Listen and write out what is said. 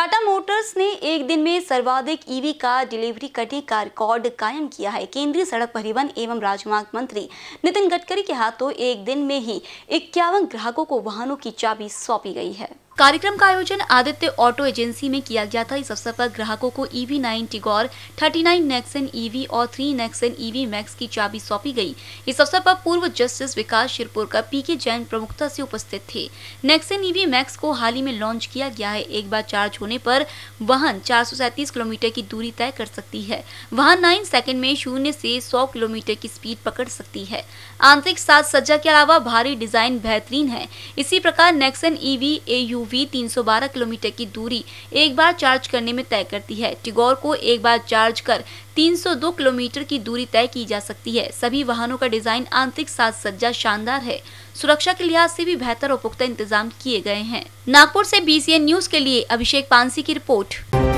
Tata Motors ने एक दिन में सर्वाधिक ईवी e कार डिलीवरी करने का रिकॉर्ड कायम किया है केंद्रीय सड़क परिवहन एवं राजमार्ग मंत्री नितिन गडकरी के हाथों एक दिन में ही इक्यावन ग्राहकों को वाहनों की चाबी सौंपी गई है कार्यक्रम का आयोजन आदित्य ऑटो एजेंसी में किया गया था इस अवसर पर ग्राहकों को EV nine Tigor thirty nine Nexon EV और थ्री नेक्सन ईवी मैक्स की चाबी सौंपी गई इस अवसर पर पूर्व जस्टिस विकास का पी के जैन प्रमुखता से उपस्थित थे नेक्सन ईवी मैक्स को हाल ही में लॉन्च किया गया है एक बार चार्ज होने पर वाहन चार किलोमीटर की दूरी तय कर सकती है वाहन नाइन सेकेंड में शून्य से सौ किलोमीटर की स्पीड पकड़ सकती है आंतरिक साज सज्जा के अलावा भारी डिजाइन बेहतरीन है इसी प्रकार नेक्सन ईवी ए भी 312 किलोमीटर की दूरी एक बार चार्ज करने में तय करती है टिगोर को एक बार चार्ज कर 302 किलोमीटर की दूरी तय की जा सकती है सभी वाहनों का डिजाइन आंतरिक साज सज्जा शानदार है सुरक्षा के लिहाज से भी बेहतर और पुख्ता इंतजाम किए गए हैं नागपुर ऐसी बी न्यूज के लिए अभिषेक पानसी की रिपोर्ट